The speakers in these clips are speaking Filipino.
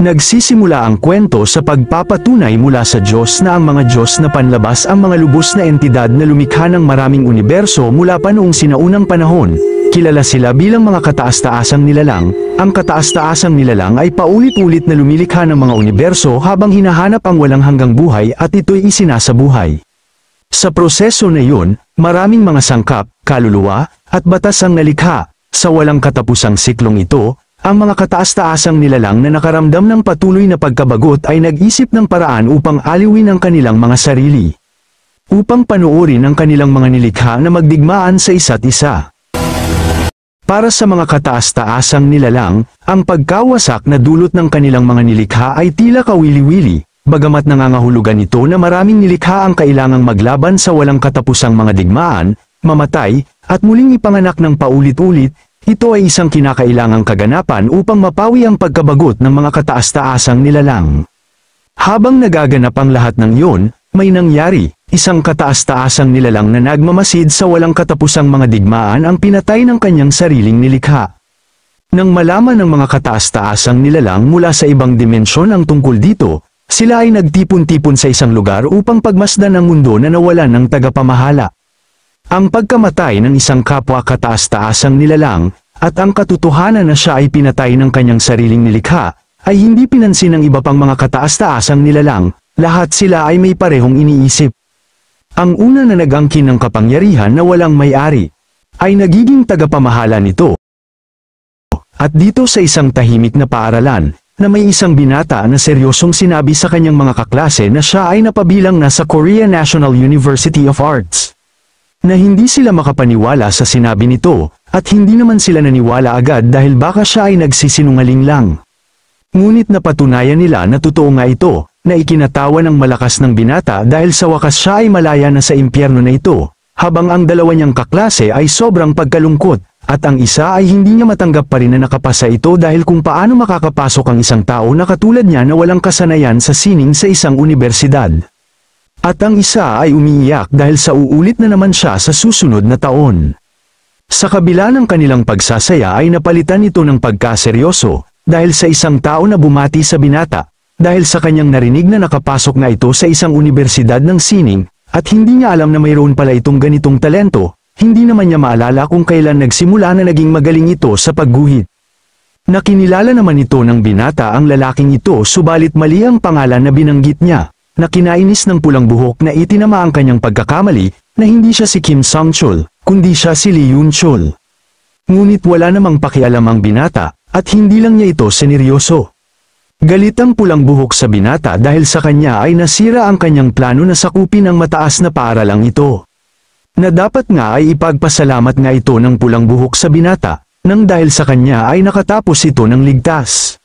Nagsisimula ang kwento sa pagpapatunay mula sa Diyos na ang mga Diyos na panlabas ang mga lubos na entidad na lumikha ng maraming universo mula pa noong sinaunang panahon. Kilala sila bilang mga kataas-taasang nilalang. Ang kataas-taasang nilalang ay paulit-ulit na lumilikha ng mga universo habang hinahanap ang walang hanggang buhay at ito'y isinasabuhay. Sa proseso na iyon, maraming mga sangkap, kaluluwa, at batas ang nalikha. Sa walang katapusang siklong ito, ang mga kataas-taasang nilalang na nakaramdam ng patuloy na pagkabagot ay nag-isip ng paraan upang aliwin ang kanilang mga sarili. Upang panuorin ang kanilang mga nilikha na magdigmaan sa isa't isa. Para sa mga kataas-taasang nilalang, ang pagkawasak na dulot ng kanilang mga nilikha ay tila kawili-wili, bagamat nangangahulugan ito na maraming nilikha ang kailangang maglaban sa walang katapusang mga digmaan, mamatay, at muling ipanganak ng paulit-ulit, ito ay isang kinakailangang kaganapan upang mapawi ang pagkabagot ng mga kataas-taasang nilalang. Habang nagaganap ang lahat ng yun, may nangyari, isang kataas-taasang nilalang na nagmamasid sa walang katapusang mga digmaan ang pinatay ng kanyang sariling nilikha. Nang malaman ng mga kataas-taasang nilalang mula sa ibang dimensyon ang tungkol dito, sila ay nagtipon-tipon sa isang lugar upang pagmasdan ang mundo na nawalan ng tagapamahala. Ang pagkamatay ng isang kapwa kataas-taasang nilalang, at ang katotohanan na siya ay pinatay ng kanyang sariling nilikha, ay hindi pinansin ng iba pang mga kataas-taasang nilalang, lahat sila ay may parehong iniisip. Ang una na nagangkin ng kapangyarihan na walang may-ari, ay nagiging tagapamahala nito. At dito sa isang tahimik na paaralan, na may isang binata na seryosong sinabi sa kanyang mga kaklase na siya ay napabilang na sa Korea National University of Arts na hindi sila makapaniwala sa sinabi nito, at hindi naman sila naniwala agad dahil baka siya ay nagsisinungaling lang. Ngunit napatunayan nila na totoo nga ito, na ikinatawa ng malakas ng binata dahil sa wakas siya ay malaya na sa impyerno na ito, habang ang dalawa niyang kaklase ay sobrang pagkalungkot, at ang isa ay hindi niya matanggap pa rin na nakapasa ito dahil kung paano makakapasok ang isang tao na katulad niya na walang kasanayan sa sining sa isang universidad. At ang isa ay umiiyak dahil sa uulit na naman siya sa susunod na taon. Sa kabila ng kanilang pagsasaya ay napalitan ito ng pagkaseryoso, dahil sa isang tao na bumati sa binata, dahil sa kanyang narinig na nakapasok na ito sa isang universidad ng sining, at hindi niya alam na mayroon pala itong ganitong talento, hindi naman niya maalala kung kailan nagsimula na naging magaling ito sa pagguhit. Nakinilala naman ito ng binata ang lalaking ito subalit mali ang pangalan na binanggit niya na kinainis ng pulang buhok na itinama ang kanyang pagkakamali na hindi siya si Kim Sang-chul, kundi siya si Lee Yun-chul. Ngunit wala namang pakialam ang binata, at hindi lang niya ito seneryoso. Galit ang pulang buhok sa binata dahil sa kanya ay nasira ang kanyang plano na sakupin ang mataas na paaralang ito. Na dapat nga ay ipagpasalamat nga ito ng pulang buhok sa binata, nang dahil sa kanya ay nakatapos ito ng ligtas.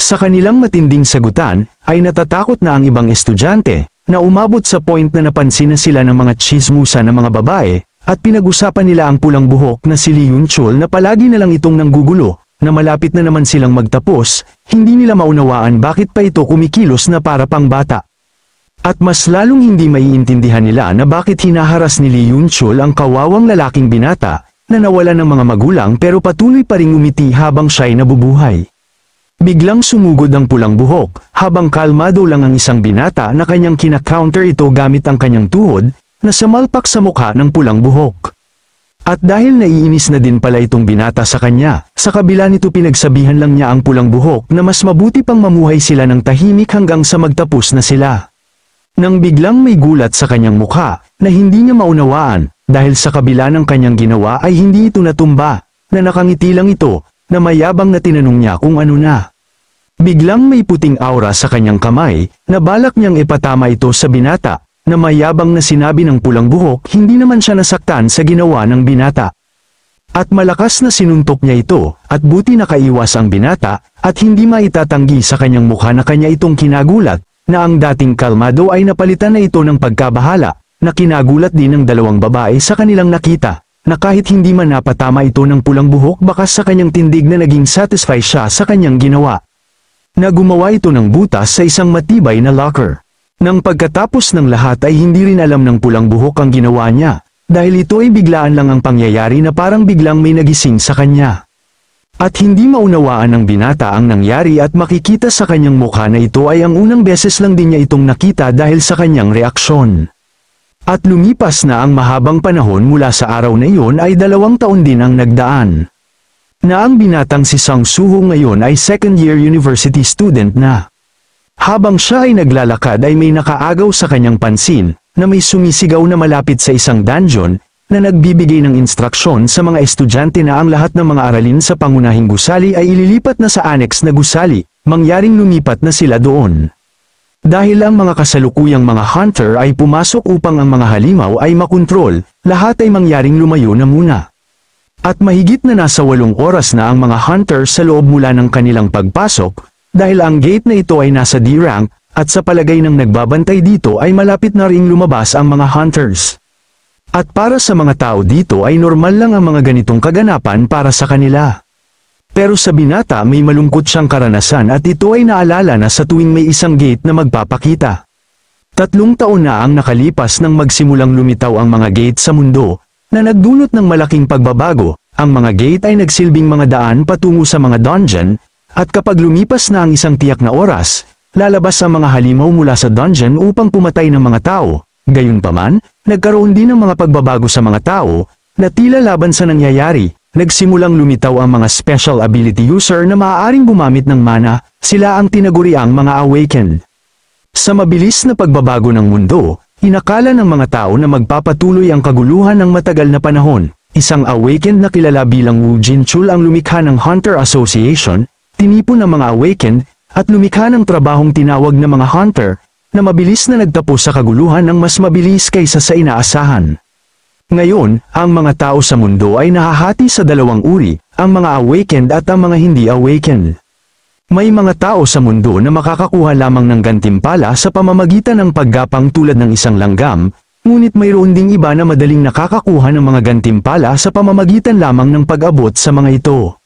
Sa kanilang matinding sagutan, ay natatakot na ang ibang estudyante, na umabot sa point na napansin na sila ng mga chismusa ng mga babae, at pinag-usapan nila ang pulang buhok na si Lee Chul na palagi na lang itong nanggugulo, na malapit na naman silang magtapos, hindi nila maunawaan bakit pa ito kumikilos na para pang bata. At mas lalong hindi maiintindihan nila na bakit hinaharas ni Lee Yun Chul ang kawawang lalaking binata, na nawala ng mga magulang pero patuloy pa ring umiti habang siya'y nabubuhay. Biglang sumugod ang pulang buhok, habang kalmado lang ang isang binata na kanyang kinakounter ito gamit ang kanyang tuhod, na samalpak sa mukha ng pulang buhok. At dahil naiinis na din pala itong binata sa kanya, sa kabila nito pinagsabihan lang niya ang pulang buhok na mas mabuti pang mamuhay sila ng tahimik hanggang sa magtapos na sila. Nang biglang may gulat sa kanyang mukha, na hindi niya maunawaan, dahil sa kabila ng kanyang ginawa ay hindi ito natumba, na nakangiti lang ito, na mayabang na tinanong niya kung ano na. Biglang may puting aura sa kanyang kamay, na balak niyang ipatama ito sa binata, na mayabang na sinabi ng pulang buhok hindi naman siya nasaktan sa ginawa ng binata. At malakas na sinuntok niya ito, at buti nakaiwas ang binata, at hindi maitatanggi sa kanyang mukha na kanya itong kinagulat, na ang dating kalmado ay napalitan na ito ng pagkabahala, na kinagulat din ng dalawang babae sa kanilang nakita, na kahit hindi man napatama ito ng pulang buhok bakas sa kanyang tindig na naging satisfied siya sa kanyang ginawa na gumawa ito ng butas sa isang matibay na locker. Nang pagkatapos ng lahat ay hindi rin alam ng pulang buhok ang ginawa niya, dahil ito ay biglaan lang ang pangyayari na parang biglang may nagising sa kanya. At hindi maunawaan ng binata ang nangyari at makikita sa kanyang mukha na ito ay ang unang beses lang din niya itong nakita dahil sa kanyang reaksyon. At lumipas na ang mahabang panahon mula sa araw na iyon ay dalawang taon din ang nagdaan na ang binatang si Sang Suho ngayon ay second-year university student na. Habang siya ay naglalakad ay may nakaagaw sa kanyang pansin na may sumisigaw na malapit sa isang dungeon na nagbibigay ng instruksyon sa mga estudyante na ang lahat ng mga aralin sa pangunahing gusali ay ililipat na sa annex na gusali, mangyaring lumipat na sila doon. Dahil ang mga kasalukuyang mga hunter ay pumasok upang ang mga halimaw ay makontrol, lahat ay mangyaring lumayo na muna. At mahigit na nasa walong oras na ang mga hunter sa loob mula ng kanilang pagpasok, dahil ang gate na ito ay nasa D-rank, at sa palagay ng nagbabantay dito ay malapit na ring lumabas ang mga hunters. At para sa mga tao dito ay normal lang ang mga ganitong kaganapan para sa kanila. Pero sa binata may malungkot siyang karanasan at ito ay naalala na sa tuwing may isang gate na magpapakita. Tatlong taon na ang nakalipas nang magsimulang lumitaw ang mga gate sa mundo, na nagdulot ng malaking pagbabago, ang mga gate ay nagsilbing mga daan patungo sa mga dungeon, at kapag lumipas na ang isang tiyak na oras, lalabas ang mga halimaw mula sa dungeon upang pumatay ng mga tao. Gayunpaman, nagkaroon din ng mga pagbabago sa mga tao, na tila laban sa nangyayari, nagsimulang lumitaw ang mga special ability user na maaaring gumamit ng mana, sila ang tinaguriang mga awakened. Sa mabilis na pagbabago ng mundo, Inakala ng mga tao na magpapatuloy ang kaguluhan ng matagal na panahon. Isang awakened na kilala bilang Wu Jin Chul ang lumikha ng Hunter Association, tinipon ng mga awakened, at lumikha ng trabahong tinawag ng mga hunter, na mabilis na nagtapos sa kaguluhan ng mas mabilis kaysa sa inaasahan. Ngayon, ang mga tao sa mundo ay nahahati sa dalawang uri, ang mga awakened at ang mga hindi awakened. May mga tao sa mundo na makakakuha lamang ng gantimpala sa pamamagitan ng paggapang tulad ng isang langgam, ngunit mayroon ding iba na madaling nakakakuha ng mga gantimpala sa pamamagitan lamang ng pag-abot sa mga ito.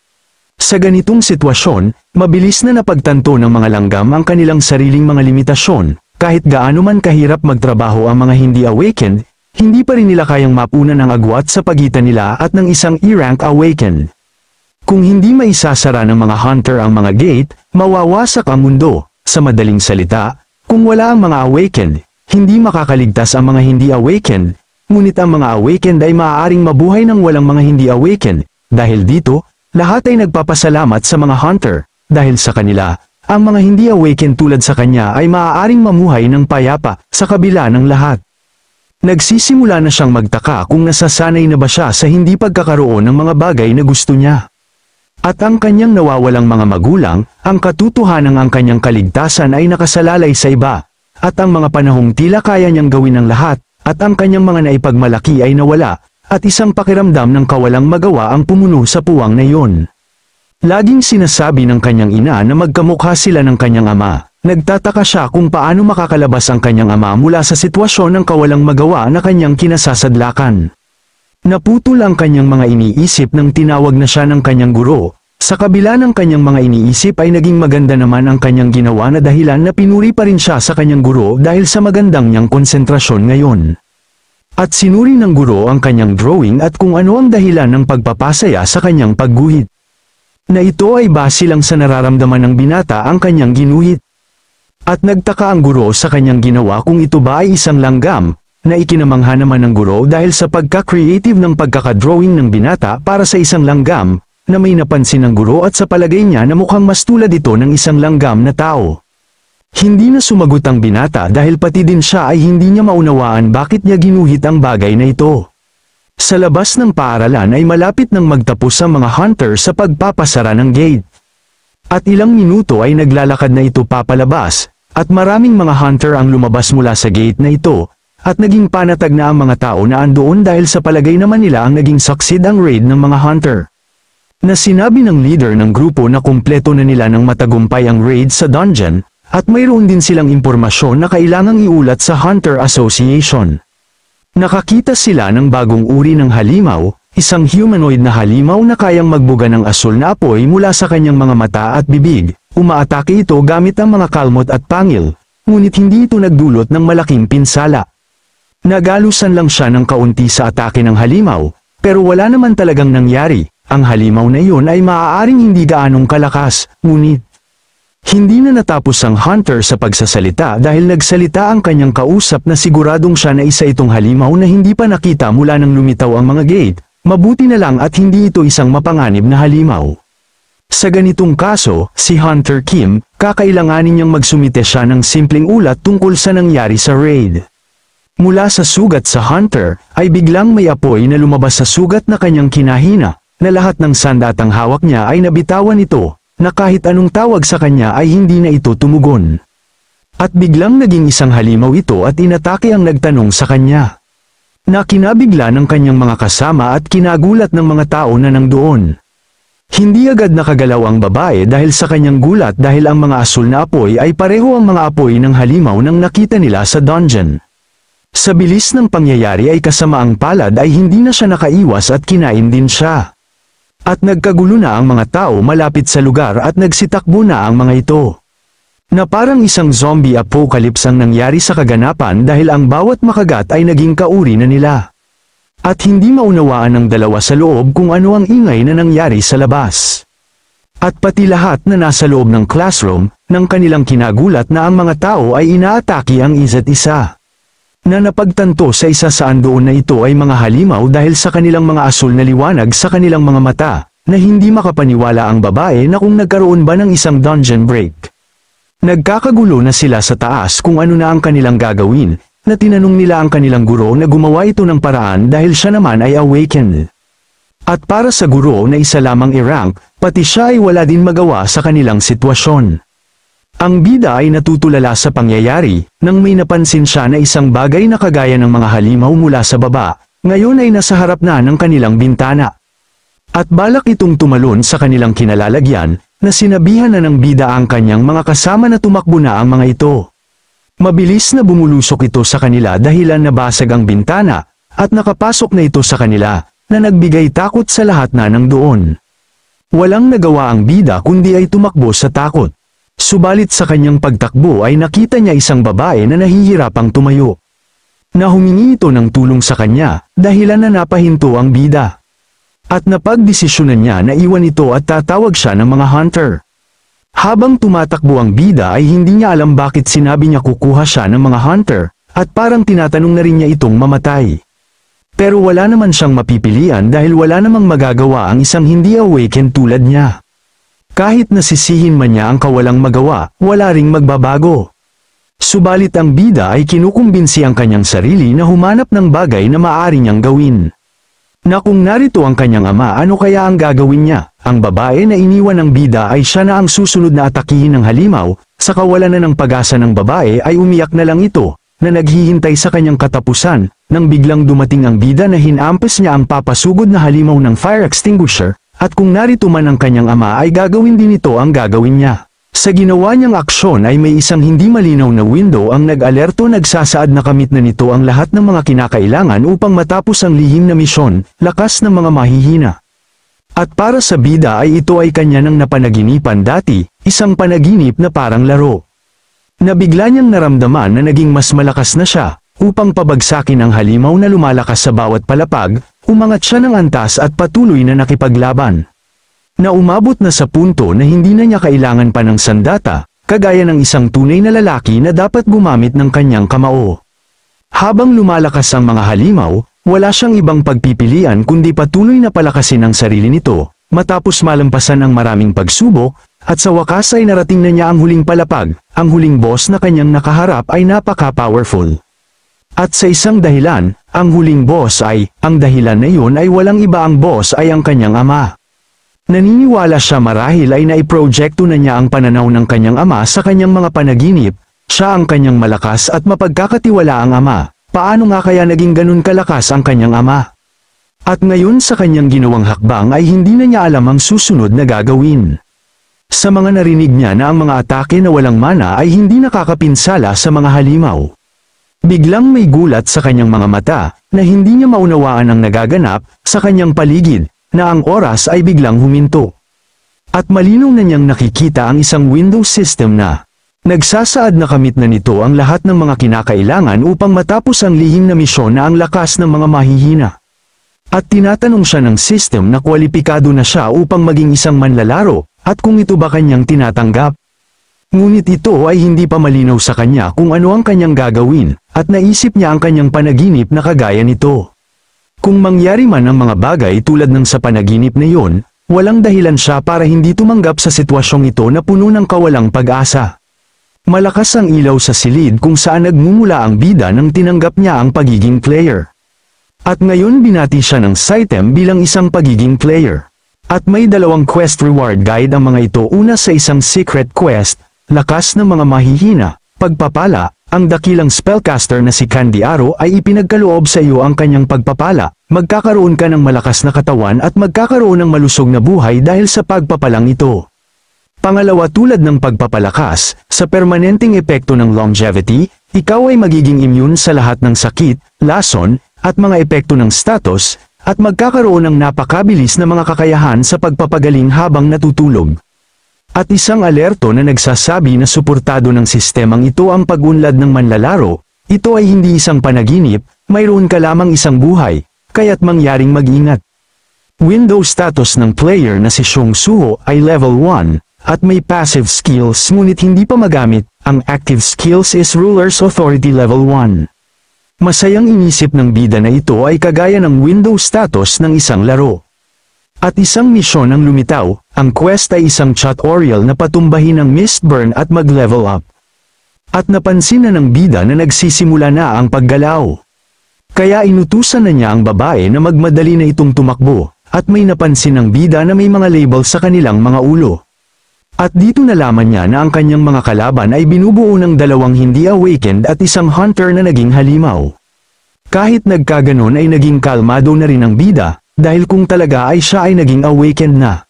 Sa ganitong sitwasyon, mabilis na napagtanto ng mga langgam ang kanilang sariling mga limitasyon, kahit gaano man kahirap magtrabaho ang mga hindi awakened, hindi pa rin nila kayang mapunan ang agwat sa pagitan nila at ng isang E-rank awakened. Kung hindi maisasara ng mga hunter ang mga gate, mawawasak ang mundo. Sa madaling salita, kung wala ang mga awakened, hindi makakaligtas ang mga hindi awakened. Ngunit ang mga awakened ay maaaring mabuhay ng walang mga hindi awakened. Dahil dito, lahat ay nagpapasalamat sa mga hunter. Dahil sa kanila, ang mga hindi awakened tulad sa kanya ay maaaring mamuhay ng payapa sa kabila ng lahat. Nagsisimula na siyang magtaka kung nasasanay na ba siya sa hindi pagkakaroon ng mga bagay na gusto niya. At ang kanyang nawawalang mga magulang, ang katutuhanang ang kanyang kaligtasan ay nakasalalay sa iba. At ang mga panahong tila kaya niyang gawin ang lahat, at ang kanyang mga naipagmalaki ay nawala, at isang pakiramdam ng kawalang magawa ang pumuno sa puwang na iyon. Laging sinasabi ng kanyang ina na magkamukha sila ng kanyang ama. Nagtataka siya kung paano makakalabas ang kanyang ama mula sa sitwasyon ng kawalang magawa na kanyang kinasasadlakan. Naputol ang kanyang mga iniisip nang tinawag na siya ng kanyang guro, sa kabila ng kanyang mga iniisip ay naging maganda naman ang kanyang ginawa na dahilan na pinuri pa rin siya sa kanyang guro dahil sa magandang niyang konsentrasyon ngayon. At sinuri ng guro ang kanyang drawing at kung ano ang dahilan ng pagpapasaya sa kanyang pagguhit. Na ito ay base lang sa nararamdaman ng binata ang kanyang ginuhit. At nagtaka ang guro sa kanyang ginawa kung ito ba ay isang langgam, na ikinamangha naman ng guro dahil sa pagka-creative ng pagkakadrawing ng binata para sa isang langgam, na may napansin ng guro at sa palagay niya na mukhang mas tulad ito ng isang langgam na tao. Hindi na sumagot ang binata dahil pati din siya ay hindi niya maunawaan bakit niya ginuhit ang bagay na ito. Sa labas ng paaralan ay malapit nang magtapos ang mga hunter sa pagpapasara ng gate. At ilang minuto ay naglalakad na ito papalabas, at maraming mga hunter ang lumabas mula sa gate na ito, at naging panatag na ang mga tao na andoon dahil sa palagay naman nila ang naging saksid ang raid ng mga hunter. Na sinabi ng leader ng grupo na kumpleto na nila ng matagumpay ang raid sa dungeon, at mayroon din silang impormasyon na kailangang iulat sa Hunter Association. Nakakita sila ng bagong uri ng halimaw, isang humanoid na halimaw na kayang magbuga ng asul na apoy mula sa kanyang mga mata at bibig, umaatake ito gamit ang mga kalmot at pangil, ngunit hindi ito nagdulot ng malaking pinsala. Nagalusan lang siya ng kaunti sa atake ng halimaw, pero wala naman talagang nangyari, ang halimaw na iyon ay maaaring hindi gaanong kalakas, ngunit hindi na natapos ang hunter sa pagsasalita dahil nagsalita ang kanyang kausap na siguradong siya na isa itong halimaw na hindi pa nakita mula nang lumitaw ang mga gate, mabuti na lang at hindi ito isang mapanganib na halimaw. Sa ganitong kaso, si Hunter Kim, kakailanganin niyang magsumite siya ng simpleng ulat tungkol sa nangyari sa raid. Mula sa sugat sa Hunter, ay biglang may apoy na lumabas sa sugat na kanyang kinahina, na lahat ng sandatang hawak niya ay nabitawan ito, na kahit anong tawag sa kanya ay hindi na ito tumugon. At biglang naging isang halimaw ito at inatake ang nagtanong sa kanya. Nakinabigla ng kanyang mga kasama at kinagulat ng mga tao na nang doon. Hindi agad nakagalaw ang babae dahil sa kanyang gulat dahil ang mga asul na apoy ay pareho ang mga apoy ng halimaw nang nakita nila sa dungeon. Sa bilis ng pangyayari ay kasamaang palad ay hindi na siya nakaiwas at kinain din siya. At nagkagulo na ang mga tao malapit sa lugar at nagsitakbo na ang mga ito. Na parang isang zombie apocalypse ang nangyari sa kaganapan dahil ang bawat makagat ay naging kauri na nila. At hindi maunawaan ng dalawa sa loob kung ano ang ingay na nangyari sa labas. At pati lahat na nasa loob ng classroom, ng kanilang kinagulat na ang mga tao ay inaatake ang isa't isa na napagtanto sa isa sa andoon na ito ay mga halimaw dahil sa kanilang mga asul na liwanag sa kanilang mga mata, na hindi makapaniwala ang babae na kung nagkaroon ba ng isang dungeon break. Nagkakagulo na sila sa taas kung ano na ang kanilang gagawin, na tinanong nila ang kanilang guro na gumawa ito ng paraan dahil siya naman ay awakened. At para sa guro na isa lamang i-rank, pati siya ay wala din magawa sa kanilang sitwasyon. Ang bida ay natutulala sa pangyayari, nang may napansin siya na isang bagay na kagaya ng mga halimaw mula sa baba, ngayon ay nasa harap na ng kanilang bintana. At balak itong tumalon sa kanilang kinalalagyan, na sinabihan na ng bida ang kanyang mga kasama na tumakbo na ang mga ito. Mabilis na bumulusok ito sa kanila dahilan nabasag ang bintana, at nakapasok na ito sa kanila, na nagbigay takot sa lahat na ng doon. Walang nagawa ang bida kundi ay tumakbo sa takot. Subalit sa kanyang pagtakbo ay nakita niya isang babae na nahihirapang tumayo. Na humingi ito ng tulong sa kanya, dahilan na napahinto ang bida. At napagdesisyonan niya na iwan ito at tatawag siya ng mga hunter. Habang tumatakbo ang bida ay hindi niya alam bakit sinabi niya kukuha siya ng mga hunter, at parang tinatanong na rin niya itong mamatay. Pero wala naman siyang mapipilian dahil wala namang magagawa ang isang hindi awakened tulad niya. Kahit nasisihin man niya ang kawalang magawa, wala ring magbabago. Subalit ang bida ay kinukumbinsi ang kanyang sarili na humanap ng bagay na maaari niyang gawin. Na kung narito ang kanyang ama ano kaya ang gagawin niya, ang babae na iniwan ng bida ay siya na ang susunod na atakihin ng halimaw, sa kawalan na ng pag-asa ng babae ay umiyak na lang ito, na naghihintay sa kanyang katapusan, nang biglang dumating ang bida na hinampas niya ang papasugod na halimaw ng fire extinguisher, at kung narito man ang kanyang ama ay gagawin din ito ang gagawin niya. Sa ginawa niyang aksyon ay may isang hindi malinaw na window ang nag-alerto nagsasaad na kamit na nito ang lahat ng mga kinakailangan upang matapos ang lihim na misyon, lakas ng mga mahihina. At para sa bida ay ito ay kanya ng napanaginipan dati, isang panaginip na parang laro. Nabigla niyang naramdaman na naging mas malakas na siya, upang pabagsakin ang halimaw na lumalakas sa bawat palapag, Umangat siya ng antas at patuloy na nakipaglaban. Na umabot na sa punto na hindi na niya kailangan pa ng sandata, kagaya ng isang tunay na lalaki na dapat gumamit ng kanyang kamao. Habang lumalakas ang mga halimaw, wala siyang ibang pagpipilian kundi patuloy na palakasin ang sarili nito, matapos malampasan ang maraming pagsubok, at sa wakas ay narating na niya ang huling palapag, ang huling boss na kanyang nakaharap ay napaka-powerful. At sa isang dahilan, ang huling boss ay, ang dahilan na yun ay walang iba ang boss ay ang kanyang ama. Naniniwala siya marahil ay naiprojekto na niya ang pananaw ng kanyang ama sa kanyang mga panaginip, siya ang kanyang malakas at mapagkakatiwala ang ama, paano nga kaya naging ganun kalakas ang kanyang ama? At ngayon sa kanyang ginawang hakbang ay hindi na niya alam ang susunod na gagawin. Sa mga narinig niya na ang mga atake na walang mana ay hindi nakakapinsala sa mga halimaw. Biglang may gulat sa kanyang mga mata na hindi niya maunawaan ang nagaganap sa kanyang paligid na ang oras ay biglang huminto. At malinaw na niyang nakikita ang isang window system na nagsasaad na kamit na nito ang lahat ng mga kinakailangan upang matapos ang lihim na misyon na ang lakas ng mga mahihina. At tinatanong siya ng system na kwalipikado na siya upang maging isang manlalaro at kung ito ba kanyang tinatanggap. Ngunit ito ay hindi pa malinaw sa kanya kung ano ang kanyang gagawin, at naisip niya ang kanyang panaginip na kagaya nito. Kung mangyari man ang mga bagay tulad ng sa panaginip na yon, walang dahilan siya para hindi tumanggap sa sitwasyong ito na puno ng kawalang pag-asa. Malakas ang ilaw sa silid kung saan nagmumula ang bida nang tinanggap niya ang pagiging player. At ngayon binati siya ng Saitem bilang isang pagiging player. At may dalawang quest reward guide ang mga ito una sa isang secret quest, lakas ng mga mahihina, pagpapala, ang dakilang spellcaster na si Candy Aro ay ipinagkaloob sa iyo ang kanyang pagpapala, magkakaroon ka ng malakas na katawan at magkakaroon ng malusog na buhay dahil sa pagpapalang ito. Pangalawa tulad ng pagpapalakas, sa permanenteng epekto ng longevity, ikaw ay magiging immune sa lahat ng sakit, lason, at mga epekto ng status, at magkakaroon ng napakabilis na mga kakayahan sa pagpapagaling habang natutulog at isang alerto na nagsasabi na suportado ng sistemang ito ang pagunlad ng manlalaro, ito ay hindi isang panaginip, mayroon ka lamang isang buhay, kaya't mangyaring mag-ingat. Window status ng player na si Shong Suho ay level 1, at may passive skills ngunit hindi pa magamit, ang active skills is Ruler's Authority level 1. Masayang inisip ng bida na ito ay kagaya ng window status ng isang laro. At isang misyon ang lumitaw, ang quest ay isang tutorial na patumbahin ang Mistburn at mag-level up. At napansin na ng bida na nagsisimula na ang paggalaw. Kaya inutusan na niya ang babae na magmadali na itong tumakbo, at may napansin ng bida na may mga label sa kanilang mga ulo. At dito nalaman niya na ang kanyang mga kalaban ay binubuo ng dalawang hindi awakened at isang hunter na naging halimaw. Kahit nagkaganon ay naging kalmado na rin ang bida, dahil kung talaga ay siya ay naging awakened na.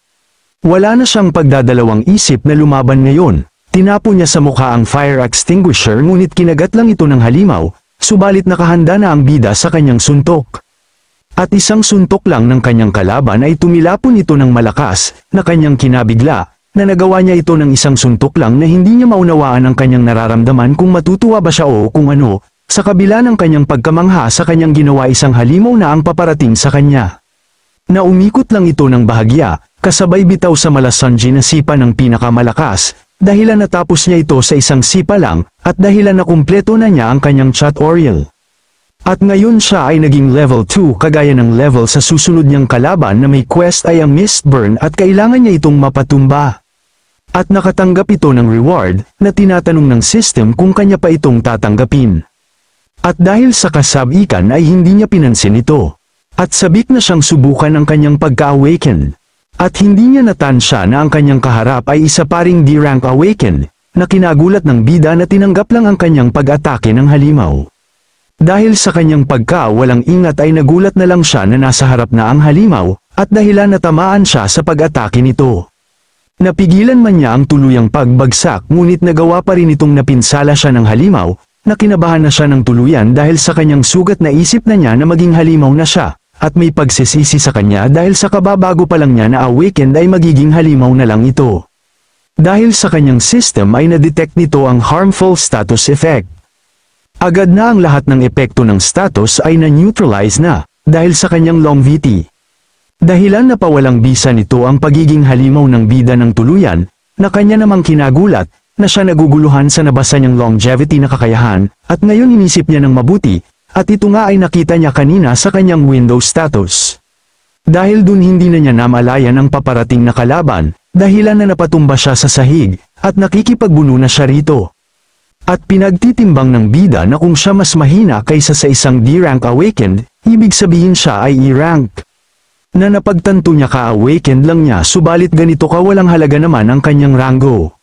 Wala na siyang pagdadalawang isip na lumaban ngayon. Tinapo niya sa mukha ang fire extinguisher ngunit kinagat lang ito ng halimaw, subalit nakahanda na ang bida sa kanyang suntok. At isang suntok lang ng kanyang kalaban ay tumilapon ito ng malakas, na kanyang kinabigla, na nagawa niya ito ng isang suntok lang na hindi niya maunawaan ang kanyang nararamdaman kung matutuwa ba siya o kung ano, sa kabila ng kanyang pagkamangha sa kanyang ginawa isang halimaw na ang paparating sa kanya. Na umikot lang ito ng bahagya, kasabay bitaw sa Malasanji na sipa ng pinakamalakas, dahilan natapos niya ito sa isang sipa lang, at dahilan na kumpleto na niya ang kanyang chat Oriel. At ngayon siya ay naging level 2 kagaya ng level sa susunod niyang kalaban na may quest ay ang Mistburn at kailangan niya itong mapatumba. At nakatanggap ito ng reward na tinatanong ng system kung kanya pa itong tatanggapin. At dahil sa kasabikan ay hindi niya pinansin ito. At sabik na siyang subukan ang kanyang pagka-awaken. At hindi niya natansya na ang kanyang kaharap ay isa pa ring D-rank awakened, na kinagulat ng bida na tinanggap lang ang kanyang pag-atake ng halimaw. Dahil sa kanyang pagka walang ingat ay nagulat na lang siya na nasa harap na ang halimaw, at dahilan tamaan siya sa pag-atake nito. Napigilan man niya ang tuluyang pagbagsak ngunit nagawa pa rin itong napinsala siya ng halimaw, na kinabahan na siya ng tuluyan dahil sa kanyang sugat na isip na niya na maging halimaw na siya, at may pagsisisi sa kanya dahil sa kababago pa lang niya na awakened ay magiging halimaw na lang ito. Dahil sa kanyang system ay na-detect nito ang harmful status effect. Agad na ang lahat ng epekto ng status ay na-neutralize na, dahil sa kanyang longevity. Dahilan na pawalang bisa nito ang pagiging halimaw ng bida ng tuluyan, na kanya namang kinagulat, na siya naguguluhan sa nabasa niyang longevity na kakayahan, at ngayon inisip niya ng mabuti, at ito nga ay nakita niya kanina sa kanyang window status. Dahil dun hindi na niya namalayan ang paparating na kalaban, dahilan na napatumba siya sa sahig, at nakikipagbuno na siya rito. At pinagtitimbang ng bida na kung siya mas mahina kaysa sa isang D-rank awakened, ibig sabihin siya ay E-rank. Na napagtanto niya ka-awakened lang niya subalit ganito kawalang halaga naman ang kanyang rango.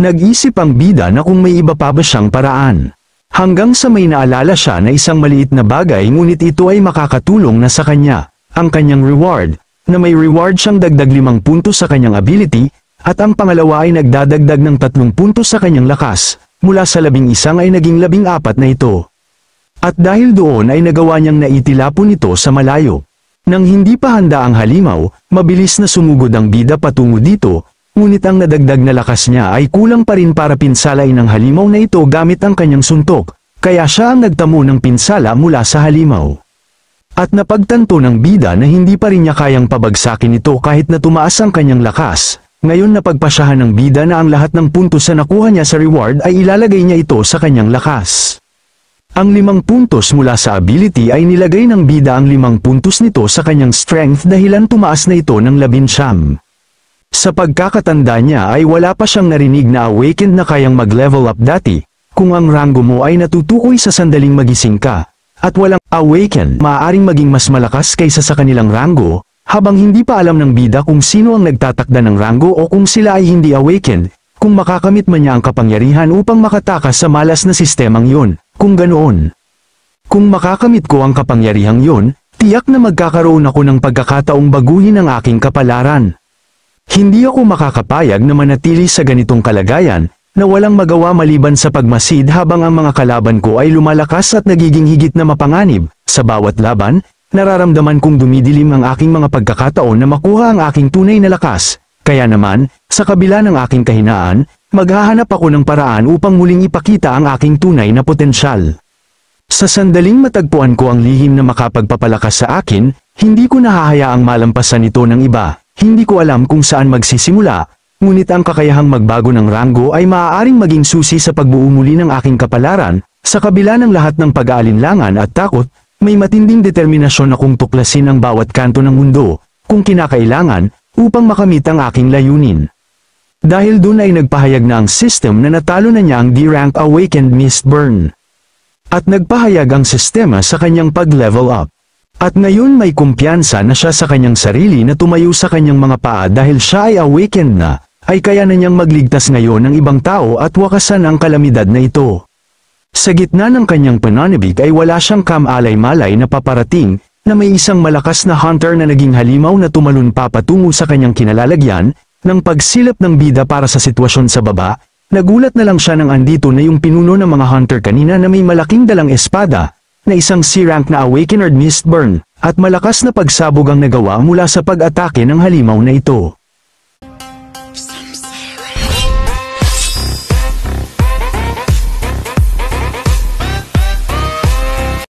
Nag-isip ang bida na kung may iba pa ba siyang paraan. Hanggang sa may naalala siya na isang maliit na bagay ngunit ito ay makakatulong na sa kanya, ang kanyang reward, na may reward siyang dagdag limang punto sa kanyang ability, at ang pangalawa ay nagdadagdag ng tatlong punto sa kanyang lakas, mula sa labing isang ay naging labing apat na ito. At dahil doon ay nagawa niyang naitilapon ito sa malayo. Nang hindi pa handa ang halimaw, mabilis na sumugod ang bida patungo dito, ngunit ang nadagdag na lakas niya ay kulang pa rin para pinsalain ang halimaw na ito gamit ang kanyang suntok, kaya siya ang nagtamo ng pinsala mula sa halimaw. At napagtanto ng bida na hindi pa rin niya kayang pabagsakin ito kahit na tumaas ang kanyang lakas, ngayon napagpasyahan ng bida na ang lahat ng puntos na nakuha niya sa reward ay ilalagay niya ito sa kanyang lakas. Ang limang puntos mula sa ability ay nilagay ng bida ang limang puntos nito sa kanyang strength dahilan tumaas na ito ng labinsyam. Sa pagkakatanda niya ay wala pa siyang narinig na awakened na kayang mag-level up dati, kung ang rango mo ay natutukoy sa sandaling magising ka, at walang awaken, maaaring maging mas malakas kaysa sa kanilang rango, habang hindi pa alam ng bida kung sino ang nagtatakda ng rango o kung sila ay hindi awakened, kung makakamit man niya ang kapangyarihan upang makatakas sa malas na sistemang yun, kung ganoon. Kung makakamit ko ang kapangyarihang yun, tiyak na magkakaroon ako ng pagkakataong baguhin ang aking kapalaran. Hindi ako makakapayag na manatili sa ganitong kalagayan, na walang magawa maliban sa pagmasid habang ang mga kalaban ko ay lumalakas at nagiging higit na mapanganib. Sa bawat laban, nararamdaman kong dumidilim ang aking mga pagkakataon na makuha ang aking tunay na lakas. Kaya naman, sa kabila ng aking kahinaan, maghahanap ako ng paraan upang muling ipakita ang aking tunay na potensyal. Sa sandaling matagpuan ko ang lihim na makapagpapalakas sa akin, hindi ko nahahayaang malampasan ito ng iba. Hindi ko alam kung saan magsisimula, ngunit ang kakayahang magbago ng ranggo ay maaaring maging susi sa pagbuo muli ng aking kapalaran, sa kabila ng lahat ng pag-aalinlangan at takot, may matinding determinasyon akong tuklasin ang bawat kanto ng mundo, kung kinakailangan, upang makamit ang aking layunin. Dahil dun ay nagpahayag na ang system na natalo na niya ang D-Rank Awakened Mist Burn. At nagpahayag ang sistema sa kanyang pag-level up. At ngayon may kumpiyansa na siya sa kanyang sarili na tumayo sa kanyang mga paa dahil siya ay awakened na, ay kaya na niyang magligtas ngayon ng ibang tao at wakasan ang kalamidad na ito. Sa gitna ng kanyang pananibig ay wala siyang kamalay-malay na paparating, na may isang malakas na hunter na naging halimaw na tumalon papatungo sa kanyang kinalalagyan, ng pagsilap ng bida para sa sitwasyon sa baba, nagulat na lang siya nang andito na yung pinuno ng mga hunter kanina na may malaking dalang espada, na isang C-rank na Awakened Mistburn, at malakas na pagsabog ang nagawa mula sa pag-atake ng halimaw na ito.